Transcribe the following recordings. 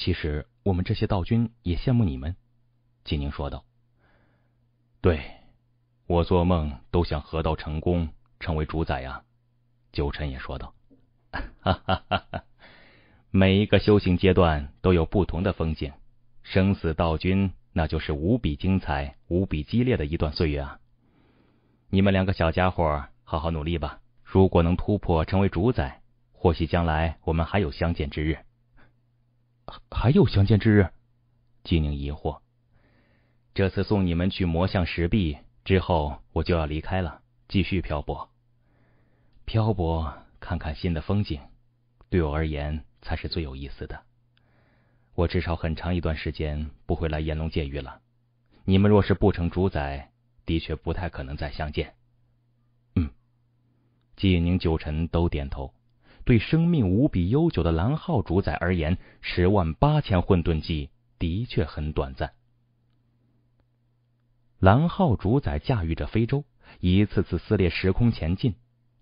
其实我们这些道君也羡慕你们，季宁说道。对，我做梦都想合道成功，成为主宰呀。九晨也说道，哈哈哈哈！每一个修行阶段都有不同的风景，生死道君那就是无比精彩、无比激烈的一段岁月啊！你们两个小家伙，好好努力吧。如果能突破成为主宰，或许将来我们还有相见之日。还有相见之日，纪宁疑惑。这次送你们去魔像石壁之后，我就要离开了，继续漂泊，漂泊看看新的风景，对我而言才是最有意思的。我至少很长一段时间不会来炎龙界域了。你们若是不成主宰，的确不太可能再相见。嗯，纪宁九臣都点头。对生命无比悠久的蓝浩主宰而言，十万八千混沌纪的确很短暂。蓝浩主宰驾驭着非洲，一次次撕裂时空前进。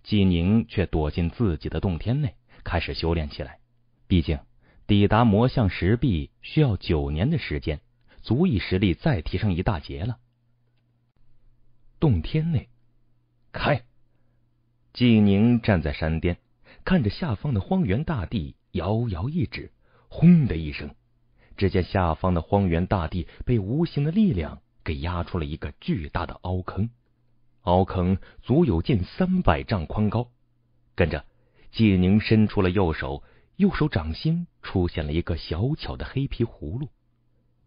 纪宁却躲进自己的洞天内，开始修炼起来。毕竟，抵达魔像石壁需要九年的时间，足以实力再提升一大截了。洞天内，开。纪宁站在山巅。看着下方的荒原大地，遥遥一指，轰的一声，只见下方的荒原大地被无形的力量给压出了一个巨大的凹坑，凹坑足有近三百丈宽高。跟着，季宁伸出了右手，右手掌心出现了一个小巧的黑皮葫芦，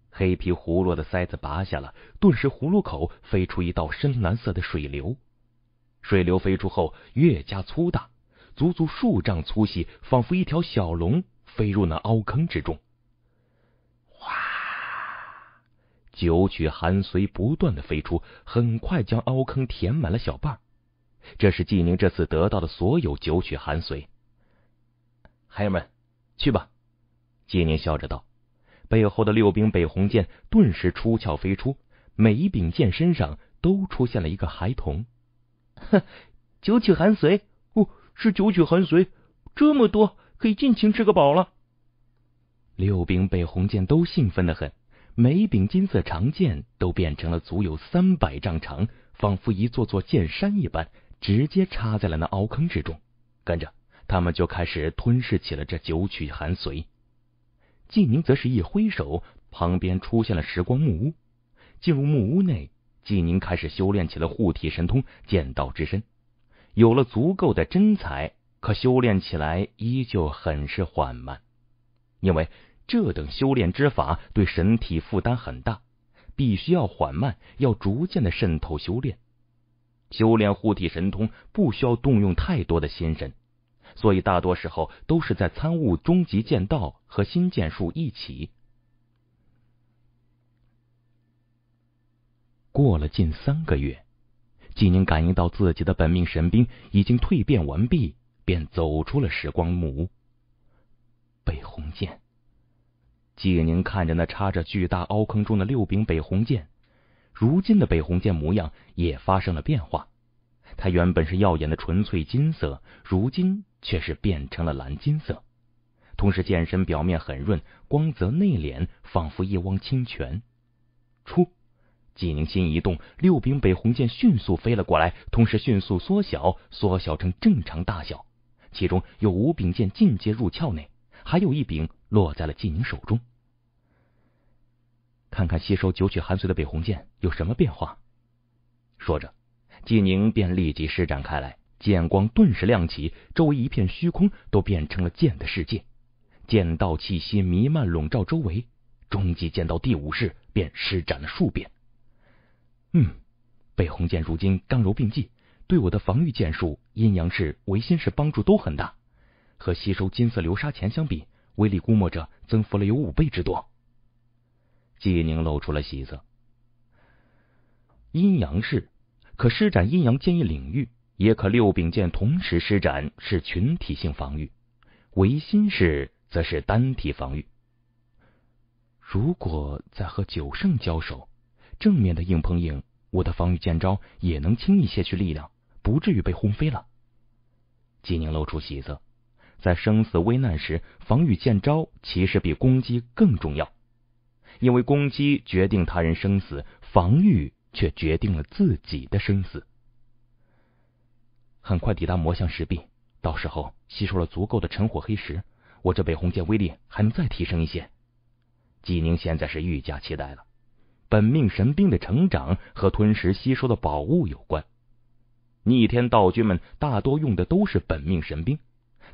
黑皮葫芦的塞子拔下了，顿时葫芦口飞出一道深蓝色的水流，水流飞出后越加粗大。足足数丈粗细，仿佛一条小龙飞入那凹坑之中。哗！九曲寒髓不断的飞出，很快将凹坑填满了小半。这是纪宁这次得到的所有九曲寒髓。孩儿们，去吧！纪宁笑着道。背后的六柄北虹剑顿时出鞘飞出，每一柄剑身上都出现了一个孩童。哼，九曲寒髓。是九曲寒髓，这么多可以尽情吃个饱了。六柄北红剑都兴奋的很，每一柄金色长剑都变成了足有三百丈长，仿佛一座座剑山一般，直接插在了那凹坑之中。跟着他们就开始吞噬起了这九曲寒髓。纪宁则是一挥手，旁边出现了时光木屋。进入木屋内，纪宁开始修炼起了护体神通——剑道之身。有了足够的真才，可修炼起来依旧很是缓慢，因为这等修炼之法对身体负担很大，必须要缓慢，要逐渐的渗透修炼。修炼护体神通不需要动用太多的心神，所以大多时候都是在参悟终极剑道和新剑术一起。过了近三个月。纪宁感应到自己的本命神兵已经蜕变完毕，便走出了时光木屋。北红剑。纪宁看着那插着巨大凹坑中的六柄北红剑，如今的北红剑模样也发生了变化。它原本是耀眼的纯粹金色，如今却是变成了蓝金色。同时，剑身表面很润，光泽内敛，仿佛一汪清泉。出。纪宁心一动，六柄北虹剑迅速飞了过来，同时迅速缩小，缩小成正常大小。其中有五柄剑进阶入鞘内，还有一柄落在了纪宁手中。看看吸收九曲寒髓的北虹剑有什么变化？说着，纪宁便立即施展开来，剑光顿时亮起，周围一片虚空都变成了剑的世界，剑道气息弥漫笼罩周围。终极剑道第五式便施展了数遍。嗯，北虹剑如今刚柔并济，对我的防御剑术、阴阳式、唯心式帮助都很大。和吸收金色流沙前相比，威力估摸着增幅了有五倍之多。季宁露出了喜色。阴阳式可施展阴阳剑意领域，也可六柄剑同时施展，是群体性防御；唯心式则是单体防御。如果在和九圣交手。正面的硬碰硬，我的防御剑招也能轻易卸去力量，不至于被轰飞了。纪宁露出喜色，在生死危难时，防御剑招其实比攻击更重要，因为攻击决定他人生死，防御却决定了自己的生死。很快抵达魔像石壁，到时候吸收了足够的尘火黑石，我这北红剑威力还能再提升一些。纪宁现在是愈加期待了。本命神兵的成长和吞食吸收的宝物有关。逆天道君们大多用的都是本命神兵，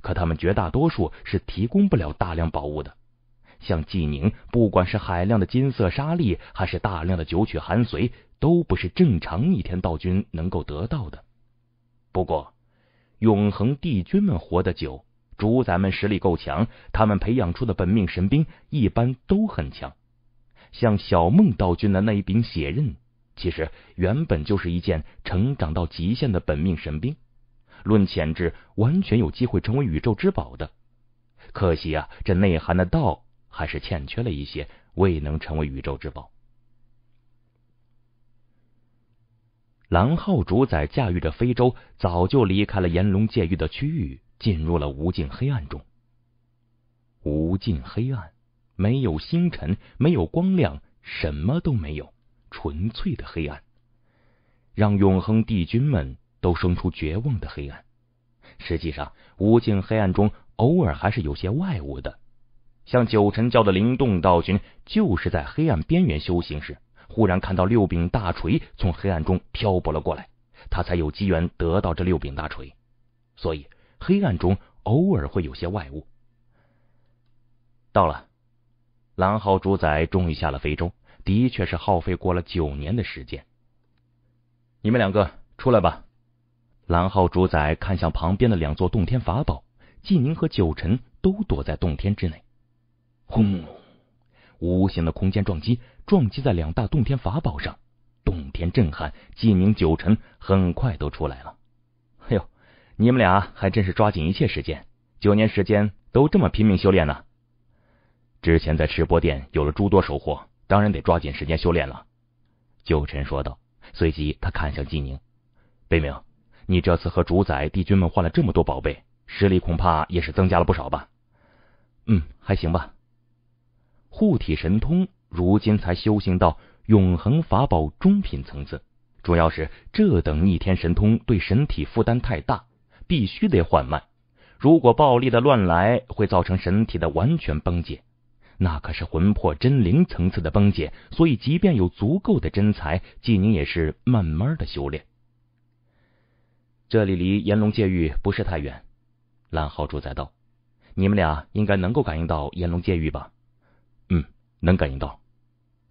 可他们绝大多数是提供不了大量宝物的。像纪宁，不管是海量的金色沙粒，还是大量的九曲寒髓，都不是正常逆天道君能够得到的。不过，永恒帝君们活得久，主宰们实力够强，他们培养出的本命神兵一般都很强。像小梦道君的那一柄血刃，其实原本就是一件成长到极限的本命神兵，论潜质完全有机会成为宇宙之宝的。可惜啊，这内涵的道还是欠缺了一些，未能成为宇宙之宝。蓝浩主宰驾驭着非洲，早就离开了炎龙界域的区域，进入了无尽黑暗中。无尽黑暗。没有星辰，没有光亮，什么都没有，纯粹的黑暗，让永恒帝君们都生出绝望的黑暗。实际上，无尽黑暗中偶尔还是有些外物的，像九尘教的灵动道君，就是在黑暗边缘修行时，忽然看到六柄大锤从黑暗中漂泊了过来，他才有机缘得到这六柄大锤。所以，黑暗中偶尔会有些外物。到了。狼浩主宰终于下了非洲，的确是耗费过了九年的时间。你们两个出来吧！狼浩主宰看向旁边的两座洞天法宝，纪宁和九尘都躲在洞天之内。轰！无形的空间撞击撞击在两大洞天法宝上，洞天震撼。纪宁、九尘很快都出来了。哎呦，你们俩还真是抓紧一切时间，九年时间都这么拼命修炼呢。之前在赤波殿有了诸多收获，当然得抓紧时间修炼了。”九臣说道，随即他看向纪宁：“北冥，你这次和主宰帝君们换了这么多宝贝，实力恐怕也是增加了不少吧？”“嗯，还行吧。护体神通如今才修行到永恒法宝中品层次，主要是这等逆天神通对身体负担太大，必须得缓慢。如果暴力的乱来，会造成身体的完全崩解。”那可是魂魄真灵层次的崩解，所以即便有足够的真才，纪宁也是慢慢的修炼。这里离炎龙界域不是太远，蓝浩主宰道，你们俩应该能够感应到炎龙界域吧？嗯，能感应到。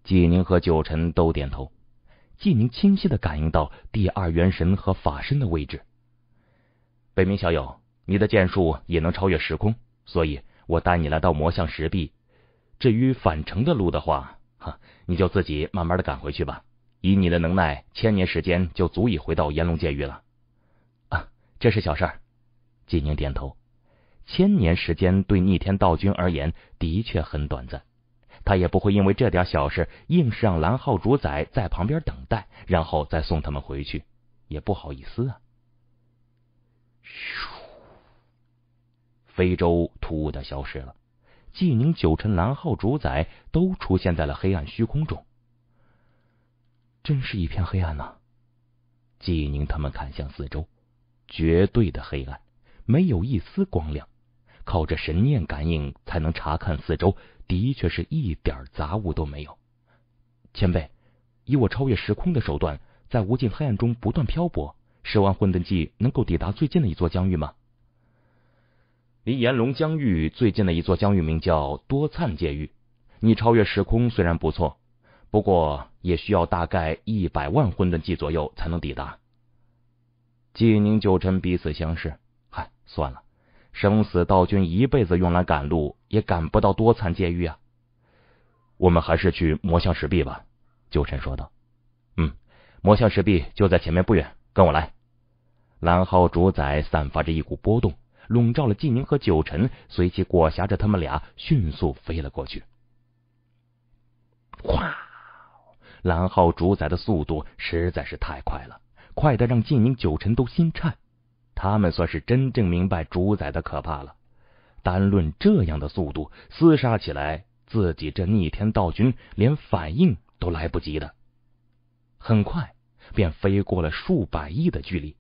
纪宁和九臣都点头。纪宁清晰的感应到第二元神和法身的位置。北冥小友，你的剑术也能超越时空，所以我带你来到魔像石壁。至于返程的路的话，哈，你就自己慢慢的赶回去吧。以你的能耐，千年时间就足以回到炎龙界域了。啊，这是小事。纪宁点头。千年时间对逆天道君而言的确很短暂，他也不会因为这点小事，硬是让蓝浩主宰在旁边等待，然后再送他们回去，也不好意思啊。咻，非洲突兀的消失了。纪宁、九辰、蓝浩主宰都出现在了黑暗虚空中，真是一片黑暗呐！纪宁他们看向四周，绝对的黑暗，没有一丝光亮，靠着神念感应才能查看四周，的确是一点杂物都没有。前辈，以我超越时空的手段，在无尽黑暗中不断漂泊，十万混沌纪能够抵达最近的一座疆域吗？离炎龙疆域最近的一座疆域名叫多灿界域。你超越时空虽然不错，不过也需要大概一百万混沌纪左右才能抵达。纪宁九臣彼此相视，嗨，算了，生死道君一辈子用来赶路也赶不到多灿界域啊。我们还是去魔像石壁吧。九臣说道。嗯，魔像石壁就在前面不远，跟我来。蓝浩主宰散发着一股波动。笼罩了纪宁和九尘，随即裹挟着他们俩迅速飞了过去。哗！蓝浩主宰的速度实在是太快了，快的让纪宁、九尘都心颤。他们算是真正明白主宰的可怕了。单论这样的速度，厮杀起来，自己这逆天道君连反应都来不及的。很快便飞过了数百亿的距离。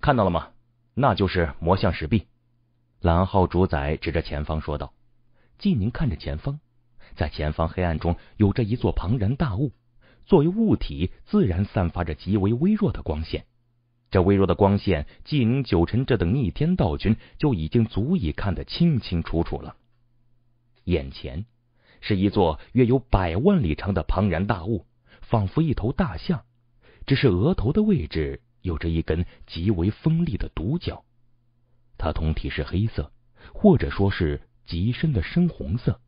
看到了吗？那就是魔像石壁，蓝浩主宰指着前方说道。纪宁看着前方，在前方黑暗中有着一座庞然大物，作为物体自然散发着极为微弱的光线。这微弱的光线，纪宁九臣这等逆天道君就已经足以看得清清楚楚了。眼前是一座约有百万里长的庞然大物，仿佛一头大象，只是额头的位置。有着一根极为锋利的独角，它通体是黑色，或者说是极深的深红色。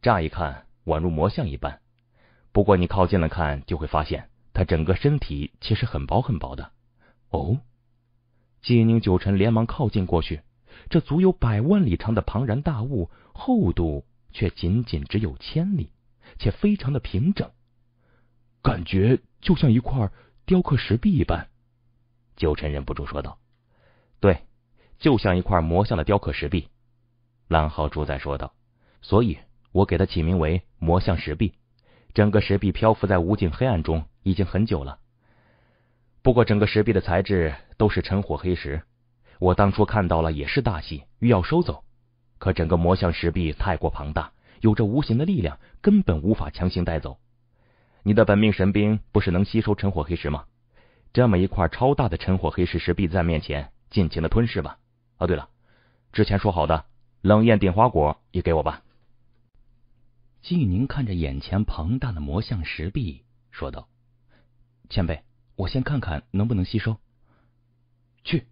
乍一看宛如魔像一般，不过你靠近了看，就会发现它整个身体其实很薄很薄的。哦，金宁九臣连忙靠近过去，这足有百万里长的庞然大物，厚度却仅仅只有千里，且非常的平整，感觉就像一块。雕刻石壁一般，九臣忍不住说道：“对，就像一块魔像的雕刻石壁。”蓝浩主宰说道：“所以我给它起名为魔像石壁。整个石壁漂浮在无尽黑暗中已经很久了。不过，整个石壁的材质都是沉火黑石。我当初看到了也是大喜，欲要收走，可整个魔像石壁太过庞大，有着无形的力量，根本无法强行带走。”你的本命神兵不是能吸收陈火黑石吗？这么一块超大的陈火黑石石壁在面前，尽情的吞噬吧。哦，对了，之前说好的冷艳顶花果也给我吧。季宁看着眼前庞大的魔像石壁，说道：“前辈，我先看看能不能吸收。”去，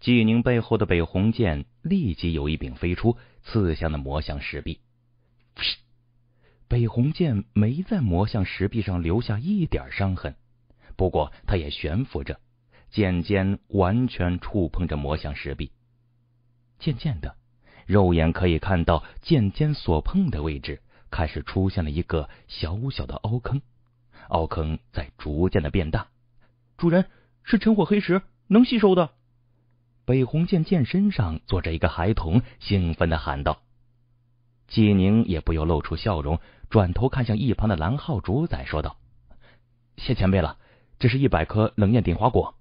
纪宁背后的北虹剑立即有一柄飞出，刺向了魔像石壁。北红剑没在魔像石壁上留下一点伤痕，不过它也悬浮着，剑尖完全触碰着魔像石壁。渐渐的，肉眼可以看到剑尖所碰的位置开始出现了一个小小的凹坑，凹坑在逐渐的变大。主人，是晨火黑石，能吸收的。北红剑剑身上坐着一个孩童，兴奋的喊道。纪宁也不由露出笑容，转头看向一旁的蓝浩主宰，说道：“谢前辈了，这是一百颗冷艳顶花果。”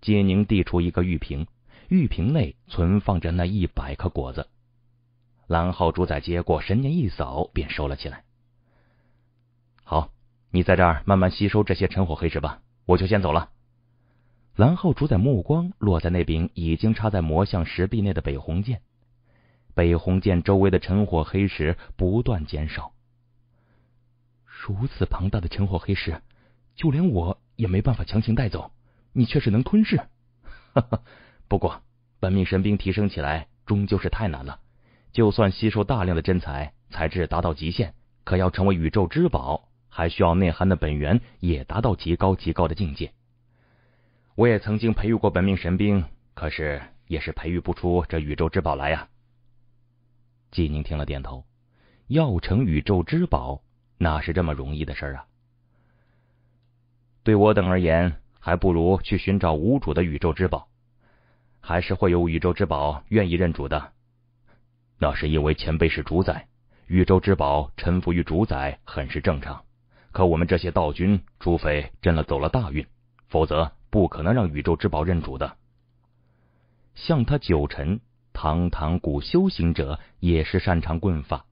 纪宁递出一个玉瓶，玉瓶内存放着那一百颗果子。蓝浩主宰接过，神念一扫，便收了起来。好，你在这儿慢慢吸收这些尘火黑石吧，我就先走了。蓝浩主宰目光落在那柄已经插在魔像石壁内的北虹剑。北红见周围的尘火黑石不断减少，如此庞大的尘火黑石，就连我也没办法强行带走。你却是能吞噬，哈哈！不过本命神兵提升起来终究是太难了。就算吸收大量的真材材质达到极限，可要成为宇宙之宝，还需要内涵的本源也达到极高极高的境界。我也曾经培育过本命神兵，可是也是培育不出这宇宙之宝来呀。纪宁听了，点头。要成宇宙之宝，哪是这么容易的事啊？对我等而言，还不如去寻找无主的宇宙之宝，还是会有宇宙之宝愿意认主的。那是因为前辈是主宰，宇宙之宝臣服于主宰，很是正常。可我们这些道君，除非真的走了大运，否则不可能让宇宙之宝认主的。像他九臣。堂堂古修行者也是擅长棍法，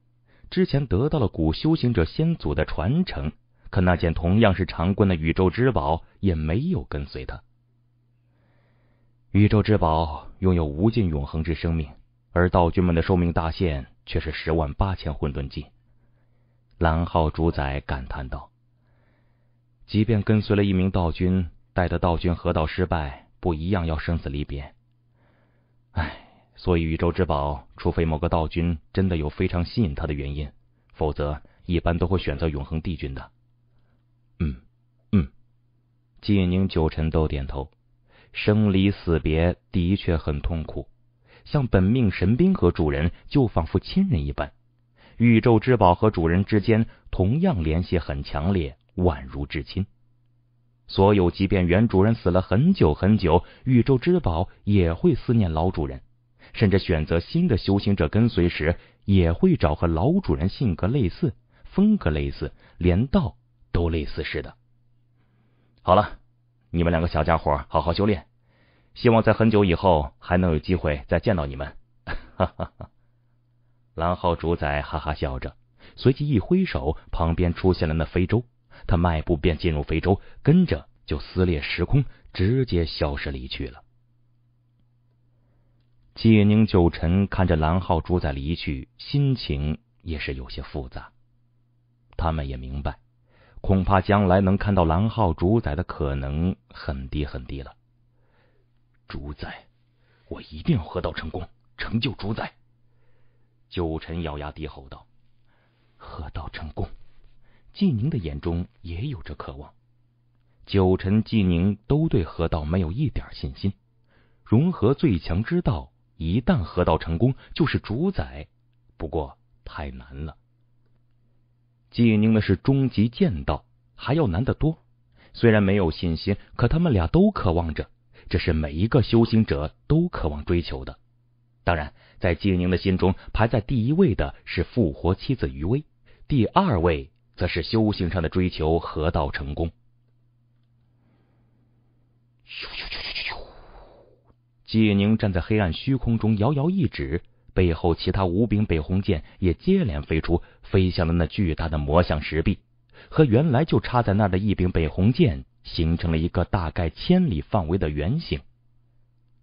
之前得到了古修行者先祖的传承，可那件同样是长棍的宇宙之宝也没有跟随他。宇宙之宝拥有无尽永恒之生命，而道君们的寿命大限却是十万八千混沌纪。蓝浩主宰感叹道：“即便跟随了一名道君，待的道君合道失败，不一样要生死离别。”哎。所以，宇宙之宝，除非某个道君真的有非常吸引他的原因，否则一般都会选择永恒帝君的。嗯嗯，季宁九臣都点头。生离死别的确很痛苦，像本命神兵和主人就仿佛亲人一般，宇宙之宝和主人之间同样联系很强烈，宛如至亲。所有，即便原主人死了很久很久，宇宙之宝也会思念老主人。甚至选择新的修行者跟随时，也会找和老主人性格类似、风格类似、连道都类似似的。好了，你们两个小家伙，好好修炼，希望在很久以后还能有机会再见到你们。哈哈哈！蓝浩主宰哈哈笑着，随即一挥手，旁边出现了那非洲。他迈步便进入非洲，跟着就撕裂时空，直接消失离去了。纪宁九臣看着蓝浩主宰离去，心情也是有些复杂。他们也明白，恐怕将来能看到蓝浩主宰的可能很低很低了。主宰，我一定要河道成功，成就主宰！九臣咬牙低吼道：“河道成功！”纪宁的眼中也有着渴望。九臣、纪宁都对河道没有一点信心，融合最强之道。一旦河道成功，就是主宰。不过太难了。济宁的是终极剑道，还要难得多。虽然没有信心，可他们俩都渴望着。这是每一个修行者都渴望追求的。当然，在济宁的心中，排在第一位的是复活妻子余威，第二位则是修行上的追求河道成功。纪宁站在黑暗虚空中，遥遥一指，背后其他五柄北虹剑也接连飞出，飞向了那巨大的魔像石壁，和原来就插在那儿的一柄北虹剑，形成了一个大概千里范围的圆形。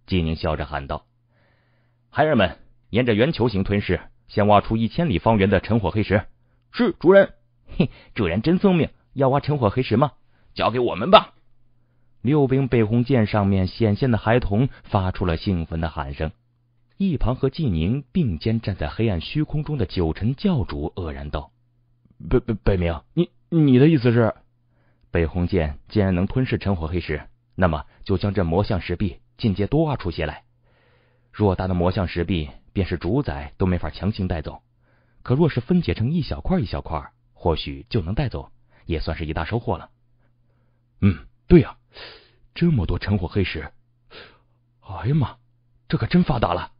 纪宁笑着喊道：“孩儿们，沿着圆球形吞噬，先挖出一千里方圆的尘火黑石。”是主人。嘿，这人真聪明，要挖尘火黑石吗？交给我们吧。六兵北红剑上面显现的孩童发出了兴奋的喊声，一旁和纪宁并肩站在黑暗虚空中的九尘教主愕然道：“北北北冥，你你的意思是，北红剑既然能吞噬陈火黑石，那么就将这魔像石壁进阶多挖出些来。偌大的魔像石壁，便是主宰都没法强行带走，可若是分解成一小块一小块，或许就能带走，也算是一大收获了。嗯，对呀。”这么多陈火黑石，哎呀妈，这可真发达了！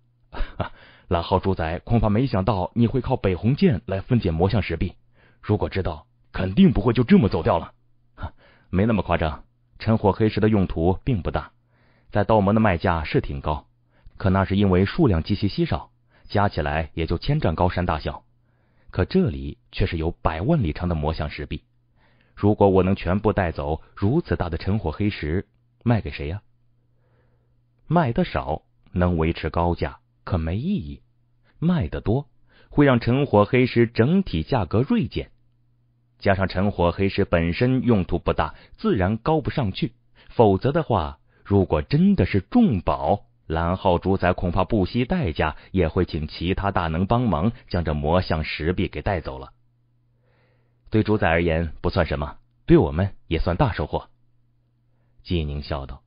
蓝浩主宰恐怕没想到你会靠北红剑来分解魔像石壁，如果知道，肯定不会就这么走掉了。没那么夸张，晨火黑石的用途并不大，在道门的卖价是挺高，可那是因为数量极其稀少，加起来也就千丈高山大小，可这里却是有百万里长的魔像石壁。如果我能全部带走如此大的陈火黑石，卖给谁呀？卖的少能维持高价，可没意义；卖的多会让陈火黑石整体价格锐减，加上陈火黑石本身用途不大，自然高不上去。否则的话，如果真的是重宝，蓝浩主宰恐怕不惜代价也会请其他大能帮忙将这魔像石壁给带走了。对主宰而言不算什么，对我们也算大收获。纪宁笑道。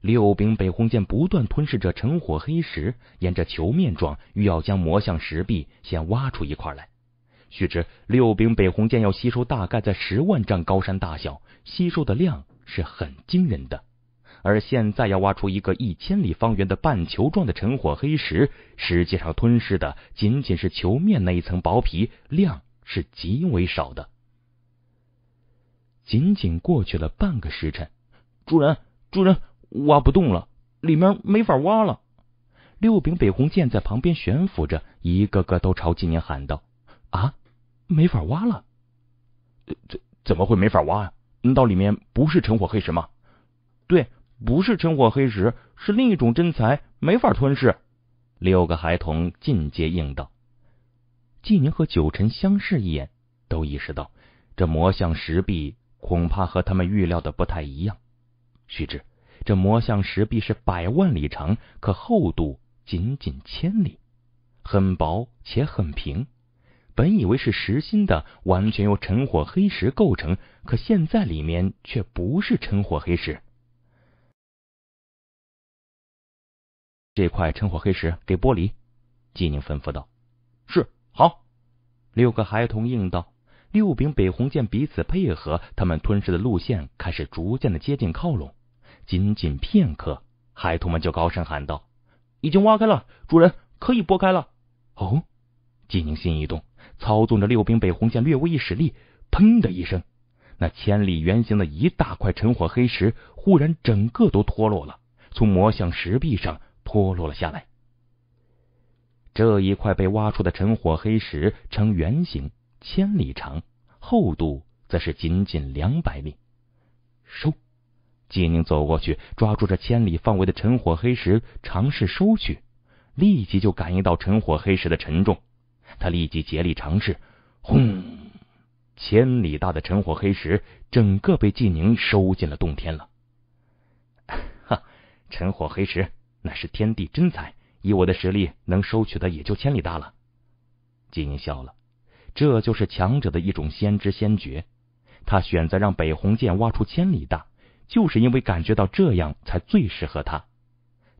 六柄北红剑不断吞噬着沉火黑石，沿着球面状欲要将魔像石壁先挖出一块来。须知六柄北红剑要吸收大概在十万丈高山大小，吸收的量是很惊人的。而现在要挖出一个一千里方圆的半球状的沉火黑石，实际上吞噬的仅仅是球面那一层薄皮，量是极为少的。仅仅过去了半个时辰，主人，主人，挖不动了，里面没法挖了。六柄北红剑在旁边悬浮着，一个个都朝纪年喊道：“啊，没法挖了？怎怎么会没法挖啊？难道里面不是沉火黑石吗？”对。不是真火黑石，是另一种真材，没法吞噬。六个孩童尽皆应道。纪宁和九晨相视一眼，都意识到这魔像石壁恐怕和他们预料的不太一样。须知，这魔像石壁是百万里长，可厚度仅仅千里，很薄且很平。本以为是实心的，完全由陈火黑石构成，可现在里面却不是陈火黑石。这块陈火黑石给剥离，纪宁吩咐道：“是好。”六个孩童应道：“六柄北红剑彼此配合，他们吞噬的路线开始逐渐的接近靠拢。仅仅片刻，孩童们就高声喊道：‘已经挖开了，主人可以拨开了。’哦，纪宁心一动，操纵着六柄北红剑略微一使力，砰的一声，那千里圆形的一大块陈火黑石忽然整个都脱落了，从魔像石壁上。”脱落了下来。这一块被挖出的陈火黑石呈圆形，千里长，厚度则是仅仅两百米。收，季宁走过去，抓住这千里范围的陈火黑石，尝试收取，立即就感应到陈火黑石的沉重。他立即竭力尝试，轰！千里大的陈火黑石整个被季宁收进了洞天了。哈，陈火黑石。那是天地真才，以我的实力能收取的也就千里大了。金英笑了，这就是强者的一种先知先觉。他选择让北鸿剑挖出千里大，就是因为感觉到这样才最适合他。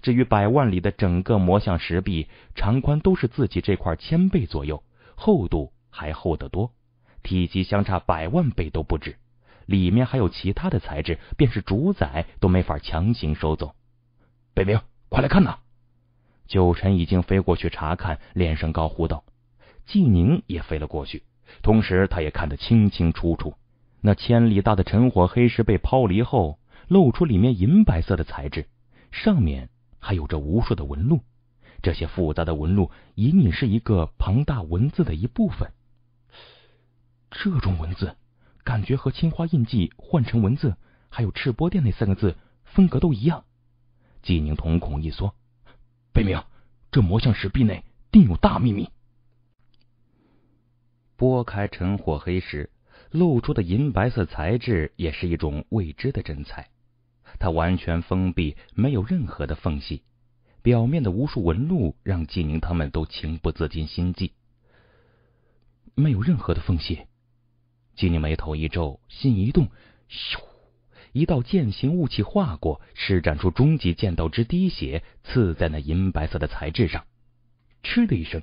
至于百万里的整个魔像石壁，长宽都是自己这块千倍左右，厚度还厚得多，体积相差百万倍都不止。里面还有其他的材质，便是主宰都没法强行收走。北冥。快来看呐！九臣已经飞过去查看，连声高呼道：“纪宁也飞了过去，同时他也看得清清楚楚。那千里大的陈火黑石被抛离后，露出里面银白色的材质，上面还有着无数的纹路。这些复杂的纹路隐隐是一个庞大文字的一部分。这种文字感觉和青花印记换成文字，还有赤波殿那三个字风格都一样。”纪宁瞳孔一缩，北冥，这魔像石壁内定有大秘密。拨开陈火黑石，露出的银白色材质也是一种未知的真材。它完全封闭，没有任何的缝隙，表面的无数纹路让纪宁他们都情不自禁心悸。没有任何的缝隙，纪宁眉头一皱，心一动，咻。一道剑形雾气划过，施展出终极剑道之滴血，刺在那银白色的材质上。嗤的一声，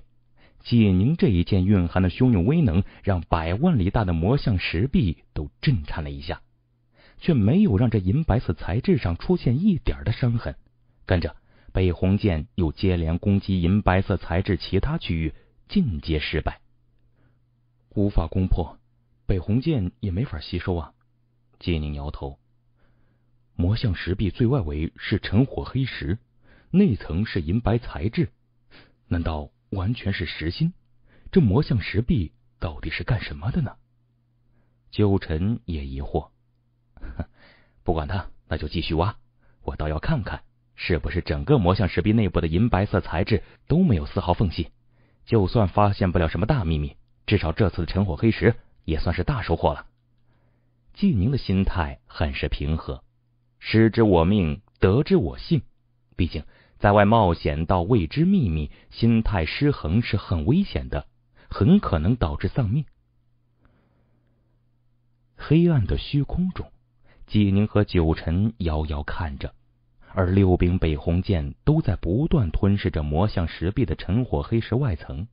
解宁这一剑蕴含的汹涌威能，让百万里大的魔像石壁都震颤了一下，却没有让这银白色材质上出现一点的伤痕。跟着北红剑又接连攻击银白色材质其他区域，尽皆失败，无法攻破，北红剑也没法吸收啊！纪宁摇头。魔像石壁最外围是沉火黑石，内层是银白材质，难道完全是实心？这魔像石壁到底是干什么的呢？九臣也疑惑。不管他，那就继续挖。我倒要看看是不是整个魔像石壁内部的银白色材质都没有丝毫缝隙。就算发现不了什么大秘密，至少这次的沉火黑石也算是大收获了。纪宁的心态很是平和。失之我命，得之我幸。毕竟在外冒险到未知秘密，心态失衡是很危险的，很可能导致丧命。黑暗的虚空中，纪宁和九晨遥遥看着，而六柄北红剑都在不断吞噬着魔像石壁的沉火黑石外层，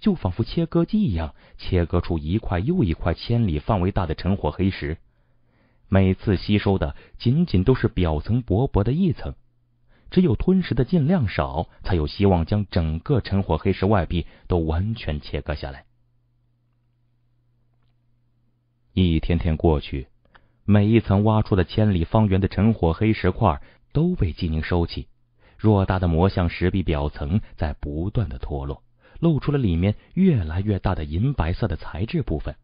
就仿佛切割机一样，切割出一块又一块千里范围大的沉火黑石。每次吸收的仅仅都是表层薄薄的一层，只有吞食的尽量少，才有希望将整个陈火黑石外壁都完全切割下来。一天天过去，每一层挖出的千里方圆的陈火黑石块都被纪宁收起，偌大的魔像石壁表层在不断的脱落，露出了里面越来越大的银白色的材质部分。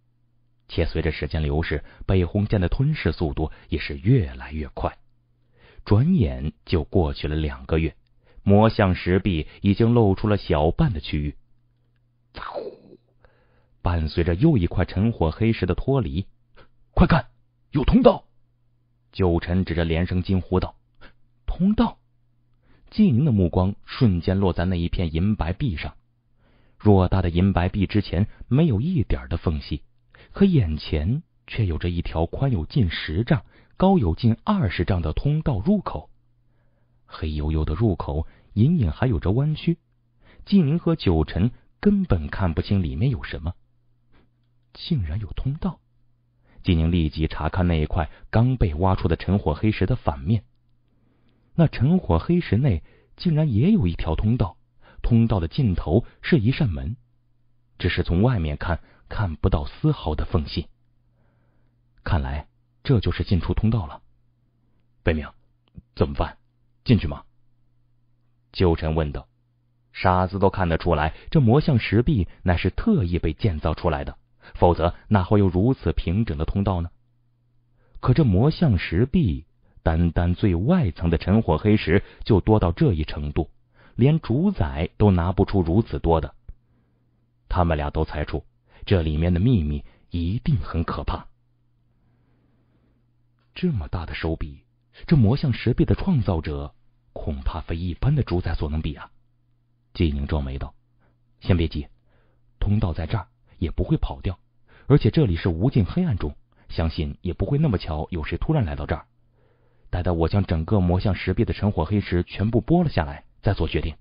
且随着时间流逝，北红剑的吞噬速度也是越来越快。转眼就过去了两个月，魔像石壁已经露出了小半的区域。呼！伴随着又一块沉火黑石的脱离，快看，有通道！九晨指着连声惊呼道：“通道！”季宁的目光瞬间落在那一片银白壁上，偌大的银白壁之前没有一点的缝隙。可眼前却有着一条宽有近十丈、高有近二十丈的通道入口，黑黝黝的入口隐隐还有着弯曲。纪宁和九晨根本看不清里面有什么，竟然有通道。纪宁立即查看那一块刚被挖出的陈火黑石的反面，那陈火黑石内竟然也有一条通道，通道的尽头是一扇门，只是从外面看。看不到丝毫的缝隙，看来这就是进出通道了。北冥，怎么办？进去吗？九臣问道。傻子都看得出来，这魔像石壁乃是特意被建造出来的，否则哪会有如此平整的通道呢？可这魔像石壁，单单最外层的尘火黑石就多到这一程度，连主宰都拿不出如此多的。他们俩都猜出。这里面的秘密一定很可怕，这么大的手笔，这魔像石壁的创造者恐怕非一般的主宰所能比啊！季宁皱眉道：“先别急，通道在这儿也不会跑掉，而且这里是无尽黑暗中，相信也不会那么巧有谁突然来到这儿。待到我将整个魔像石壁的神火黑石全部剥了下来，再做决定。”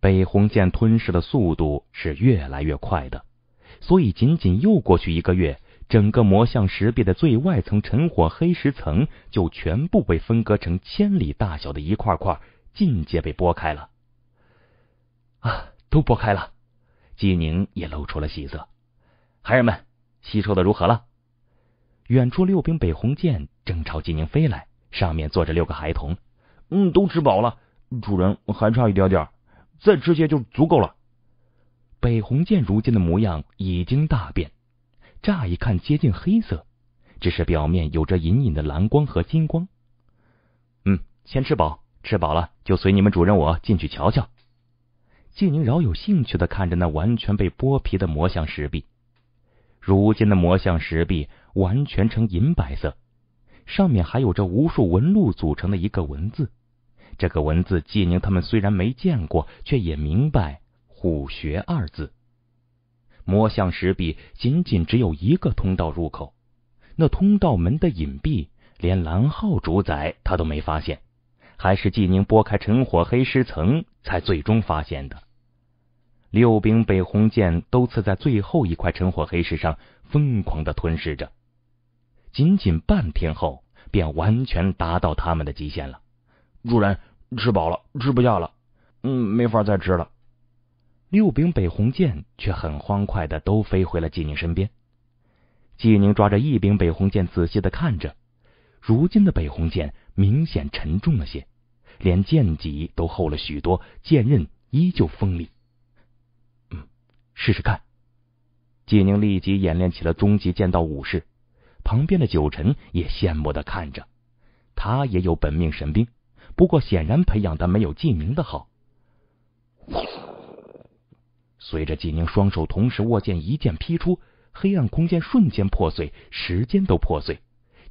北红剑吞噬的速度是越来越快的，所以仅仅又过去一个月，整个魔像石壁的最外层陈火黑石层就全部被分割成千里大小的一块块，尽皆被剥开了。啊，都剥开了！纪宁也露出了喜色。孩儿们吸收的如何了？远处六柄北红剑正朝纪宁飞来，上面坐着六个孩童。嗯，都吃饱了，主人还差一点点。这直接就足够了。北鸿剑如今的模样已经大变，乍一看接近黑色，只是表面有着隐隐的蓝光和金光。嗯，先吃饱，吃饱了就随你们主任我进去瞧瞧。静宁饶有兴趣的看着那完全被剥皮的魔像石壁，如今的魔像石壁完全呈银白色，上面还有着无数纹路组成的一个文字。这个文字纪宁他们虽然没见过，却也明白“虎穴”二字。魔像石壁仅仅只有一个通道入口，那通道门的隐蔽，连蓝浩主宰他都没发现，还是纪宁拨开尘火黑石层才最终发现的。六柄北红剑都刺在最后一块尘火黑石上，疯狂的吞噬着。仅仅半天后，便完全达到他们的极限了。主人。吃饱了，吃不下了，嗯，没法再吃了。六柄北红剑却很欢快的都飞回了纪宁身边。纪宁抓着一柄北红剑，仔细的看着。如今的北红剑明显沉重了些，连剑脊都厚了许多，剑刃依旧锋利。嗯，试试看。纪宁立即演练起了终极剑道武士。旁边的九臣也羡慕的看着，他也有本命神兵。不过，显然培养的没有纪宁的好。随着纪宁双手同时握剑，一剑劈出，黑暗空间瞬间破碎，时间都破碎。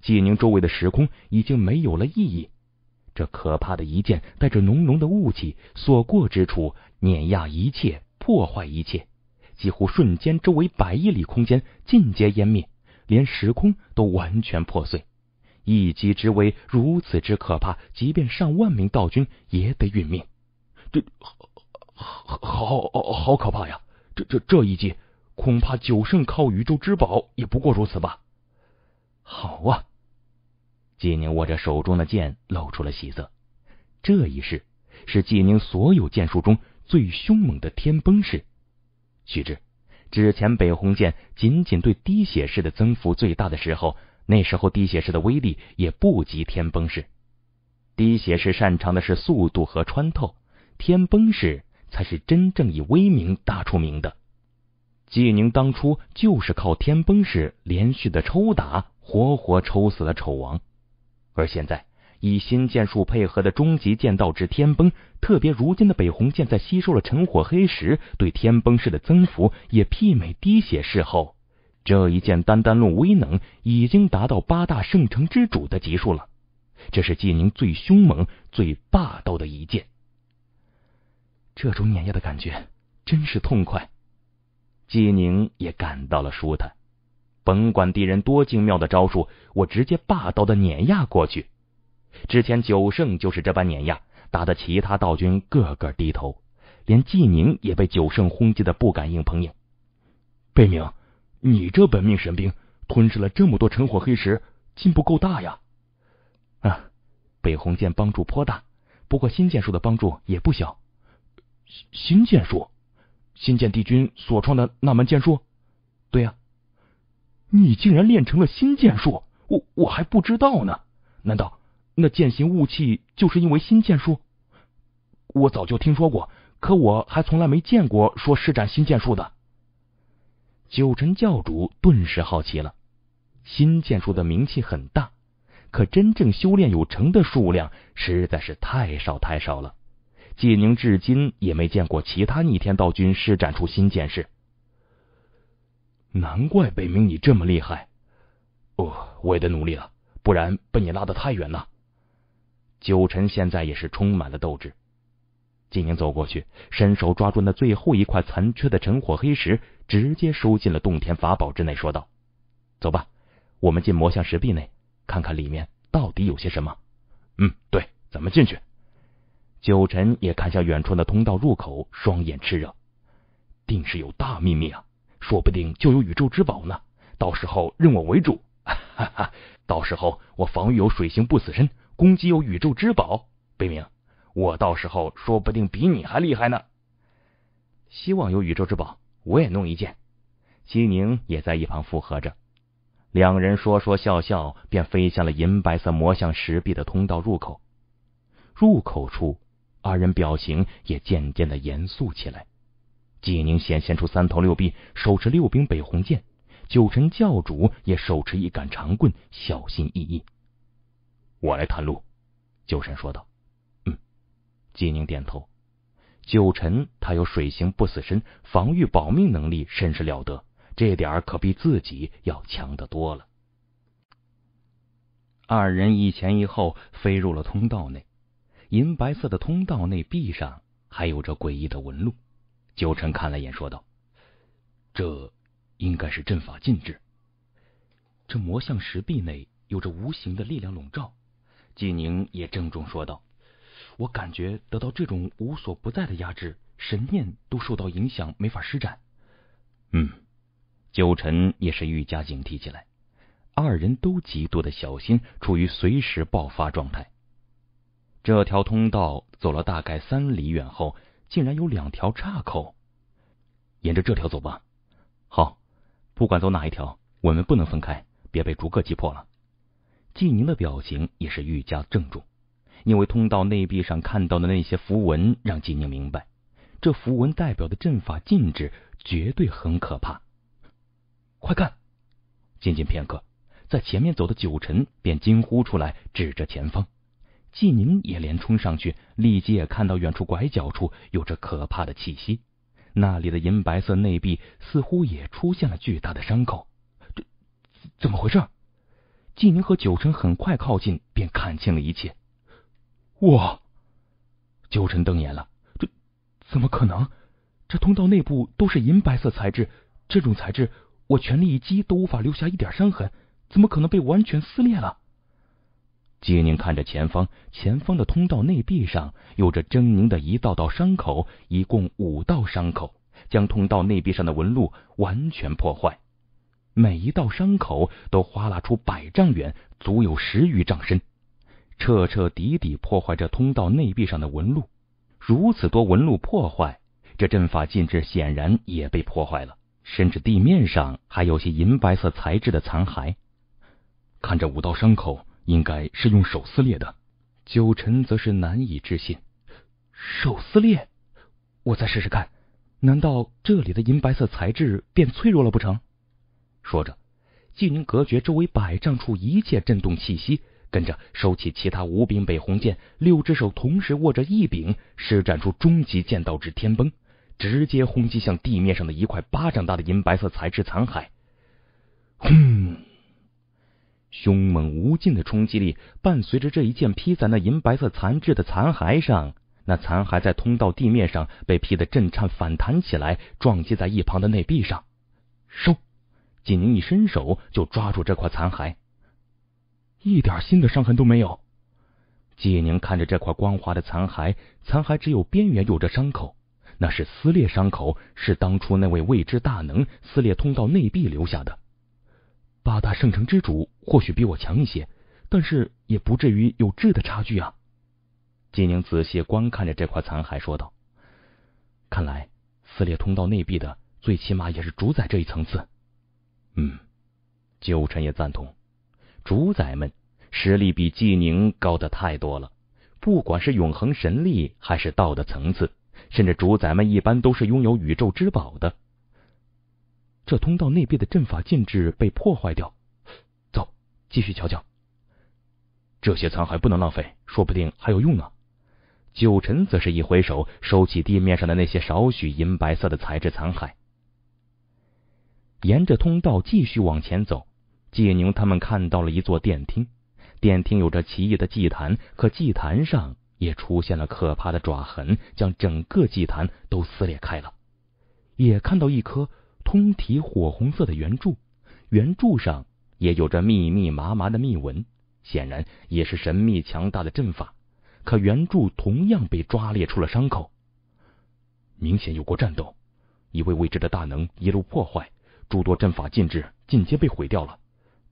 纪宁周围的时空已经没有了意义。这可怕的一剑带着浓浓的雾气，所过之处碾压一切，破坏一切，几乎瞬间，周围百亿里空间尽皆湮灭，连时空都完全破碎。一击之威如此之可怕，即便上万名道君也得殒命。这好，好，好，好可怕呀！这这这一击，恐怕九圣靠宇宙之宝也不过如此吧？好啊！纪宁握着手中的剑，露出了喜色。这一式是纪宁所有剑术中最凶猛的天崩式。须知，之前北红剑仅仅对滴血式的增幅最大的时候。那时候滴血式的威力也不及天崩式，滴血式擅长的是速度和穿透，天崩式才是真正以威名大出名的。纪宁当初就是靠天崩式连续的抽打，活活抽死了丑王。而现在以新剑术配合的终极剑道之天崩，特别如今的北虹剑在吸收了陈火黑石对天崩式的增幅，也媲美滴血式后。这一剑丹丹论威能已经达到八大圣城之主的级数了，这是纪宁最凶猛、最霸道的一剑。这种碾压的感觉真是痛快，纪宁也感到了舒坦。甭管敌人多精妙的招数，我直接霸道的碾压过去。之前九圣就是这般碾压，打的其他道君个个低头，连纪宁也被九圣轰击的不敢硬碰硬。贝明。你这本命神兵吞噬了这么多晨火黑石，进步够大呀！啊，北红剑帮助颇大，不过新剑术的帮助也不小。新剑术，新剑帝君所创的那门剑术？对呀，你竟然练成了新剑术，我我还不知道呢。难道那剑形雾气就是因为新剑术？我早就听说过，可我还从来没见过说施展新剑术的。九成教主顿时好奇了，新剑术的名气很大，可真正修炼有成的数量实在是太少太少了。纪宁至今也没见过其他逆天道君施展出新剑士。难怪北冥你这么厉害。哦，我也得努力了，不然被你拉得太远了。九尘现在也是充满了斗志。金宁走过去，伸手抓住那最后一块残缺的陈火黑石，直接收进了洞天法宝之内，说道：“走吧，我们进魔像石壁内，看看里面到底有些什么。”“嗯，对，咱们进去。”九晨也看向远处的通道入口，双眼炽热，定是有大秘密啊！说不定就有宇宙之宝呢！到时候认我为主，哈哈！到时候我防御有水行不死身，攻击有宇宙之宝，北冥。我到时候说不定比你还厉害呢。希望有宇宙之宝，我也弄一件。季宁也在一旁附和着，两人说说笑笑，便飞向了银白色魔像石壁的通道入口。入口处，二人表情也渐渐的严肃起来。季宁显现出三头六臂，手持六柄北红剑；九尘教主也手持一杆长棍，小心翼翼。我来探路，九神说道。纪宁点头，九臣他有水行不死身，防御保命能力甚是了得，这点儿可比自己要强得多了。二人一前一后飞入了通道内，银白色的通道内壁上还有着诡异的纹路。九臣看了眼，说道：“这应该是阵法禁制，这魔像石壁内有着无形的力量笼罩。”纪宁也郑重说道。我感觉得到这种无所不在的压制，神念都受到影响，没法施展。嗯，九臣也是愈加警惕起来，二人都极度的小心，处于随时爆发状态。这条通道走了大概三里远后，竟然有两条岔口，沿着这条走吧。好，不管走哪一条，我们不能分开，别被逐个击破了。纪宁的表情也是愈加郑重。因为通道内壁上看到的那些符文，让纪宁明白，这符文代表的阵法禁制绝对很可怕。快看！仅仅片刻，在前面走的九晨便惊呼出来，指着前方。纪宁也连冲上去，立即也看到远处拐角处有着可怕的气息。那里的银白色内壁似乎也出现了巨大的伤口。这怎么回事？纪宁和九晨很快靠近，便看清了一切。我，九晨瞪眼了，这怎么可能？这通道内部都是银白色材质，这种材质我全力一击都无法留下一点伤痕，怎么可能被完全撕裂了？杰宁看着前方，前方的通道内壁上有着狰狞的一道道伤口，一共五道伤口，将通道内壁上的纹路完全破坏，每一道伤口都划拉出百丈远，足有十余丈深。彻彻底底破坏这通道内壁上的纹路，如此多纹路破坏，这阵法禁制显然也被破坏了。甚至地面上还有些银白色材质的残骸。看这五道伤口，应该是用手撕裂的。九晨则是难以置信，手撕裂？我再试试看。难道这里的银白色材质变脆弱了不成？说着，纪能隔绝周围百丈处一切震动气息。跟着收起其他五柄北红剑，六只手同时握着一柄，施展出终极剑道之天崩，直接轰击向地面上的一块巴掌大的银白色材质残骸。轰！凶猛无尽的冲击力伴随着这一剑劈在那银白色残质的残骸上，那残骸在通道地面上被劈得震颤反弹起来，撞击在一旁的内壁上。收！锦宁一伸手就抓住这块残骸。一点新的伤痕都没有。季宁看着这块光滑的残骸，残骸只有边缘有着伤口，那是撕裂伤口，是当初那位未知大能撕裂通道内壁留下的。八大圣城之主或许比我强一些，但是也不至于有质的差距啊！季宁仔细观看着这块残骸，说道：“看来撕裂通道内壁的，最起码也是主宰这一层次。”嗯，九臣也赞同。主宰们实力比纪宁高的太多了，不管是永恒神力还是道的层次，甚至主宰们一般都是拥有宇宙之宝的。这通道内壁的阵法禁制被破坏掉，走，继续瞧瞧。这些残骸不能浪费，说不定还有用呢。九臣则是一挥手，收起地面上的那些少许银白色的材质残骸，沿着通道继续往前走。季宁他们看到了一座殿厅，殿厅有着奇异的祭坛，可祭坛上也出现了可怕的爪痕，将整个祭坛都撕裂开了。也看到一颗通体火红色的圆柱，圆柱上也有着密密麻麻的密文，显然也是神秘强大的阵法。可圆柱同样被抓裂出了伤口，明显有过战斗。一位未知的大能一路破坏，诸多阵法禁制尽皆被毁掉了。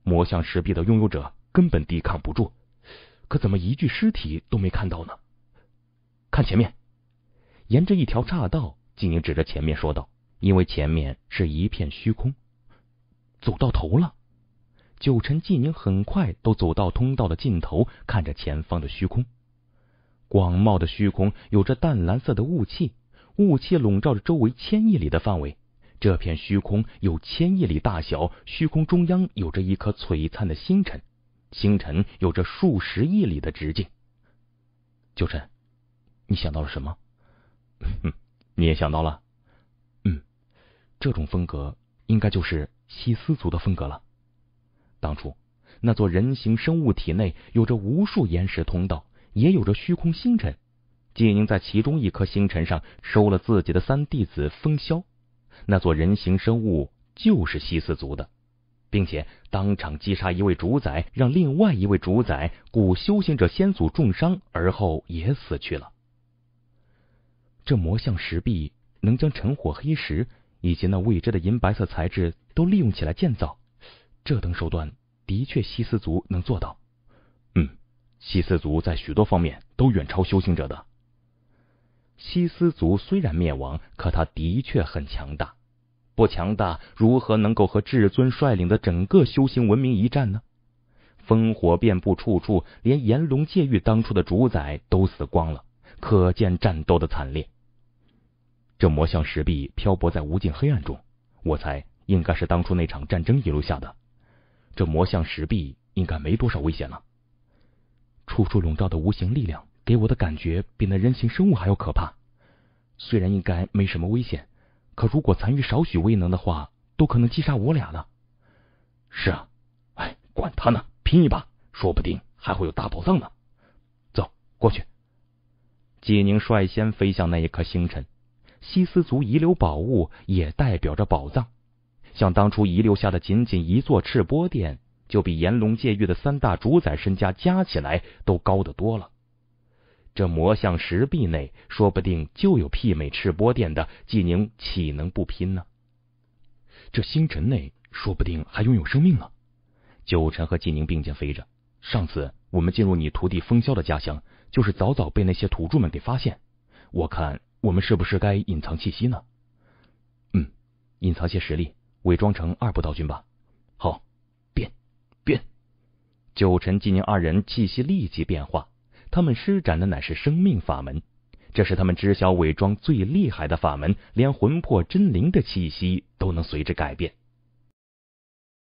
魔像石壁的拥有者根本抵抗不住，可怎么一具尸体都没看到呢？看前面，沿着一条岔道，纪宁指着前面说道：“因为前面是一片虚空，走到头了。”九晨纪宁很快都走到通道的尽头，看着前方的虚空，广袤的虚空有着淡蓝色的雾气，雾气笼罩着周围千亿里的范围。这片虚空有千亿里大小，虚空中央有着一颗璀璨的星辰，星辰有着数十亿里的直径。九晨，你想到了什么？你也想到了？嗯，这种风格应该就是西斯族的风格了。当初那座人形生物体内有着无数岩石通道，也有着虚空星辰。季宁在其中一颗星辰上收了自己的三弟子风萧。那座人形生物就是西斯族的，并且当场击杀一位主宰，让另外一位主宰古修行者先祖重伤，而后也死去了。这魔像石壁能将沉火黑石以及那未知的银白色材质都利用起来建造，这等手段的确西斯族能做到。嗯，西斯族在许多方面都远超修行者的。西斯族虽然灭亡，可他的确很强大。不强大，如何能够和至尊率领的整个修行文明一战呢？烽火遍布处处，连炎龙界域当初的主宰都死光了，可见战斗的惨烈。这魔像石壁漂泊在无尽黑暗中，我猜应该是当初那场战争遗留下的。这魔像石壁应该没多少危险了。处处笼罩的无形力量。给我的感觉比那人形生物还要可怕，虽然应该没什么危险，可如果残余少许威能的话，都可能击杀我俩呢。是啊，哎，管他呢，拼一把，说不定还会有大宝藏呢。走，过去。济宁率先飞向那一颗星辰，西斯族遗留宝物也代表着宝藏，像当初遗留下的仅仅一座赤波殿，就比炎龙界域的三大主宰身家加起来都高得多了。这魔像石壁内，说不定就有媲美赤波殿的。纪宁岂能不拼呢？这星辰内，说不定还拥有生命呢。九晨和纪宁并肩飞着。上次我们进入你徒弟风萧的家乡，就是早早被那些土著们给发现。我看我们是不是该隐藏气息呢？嗯，隐藏些实力，伪装成二部道君吧。好，变变！九晨、纪宁二人气息立即变化。他们施展的乃是生命法门，这是他们知晓伪装最厉害的法门，连魂魄真灵的气息都能随之改变。